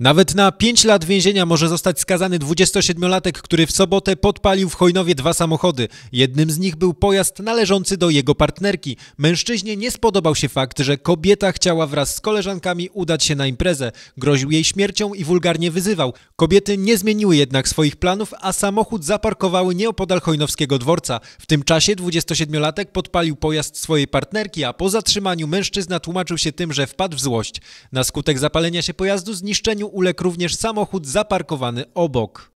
Nawet na 5 lat więzienia może zostać skazany 27-latek, który w sobotę podpalił w Hojnowie dwa samochody. Jednym z nich był pojazd należący do jego partnerki. Mężczyźnie nie spodobał się fakt, że kobieta chciała wraz z koleżankami udać się na imprezę. Groził jej śmiercią i wulgarnie wyzywał. Kobiety nie zmieniły jednak swoich planów, a samochód zaparkowały nieopodal hojnowskiego dworca. W tym czasie 27-latek podpalił pojazd swojej partnerki, a po zatrzymaniu mężczyzna tłumaczył się tym, że wpadł w złość. Na skutek zapalenia się pojazdu zniszczeniu uległ również samochód zaparkowany obok.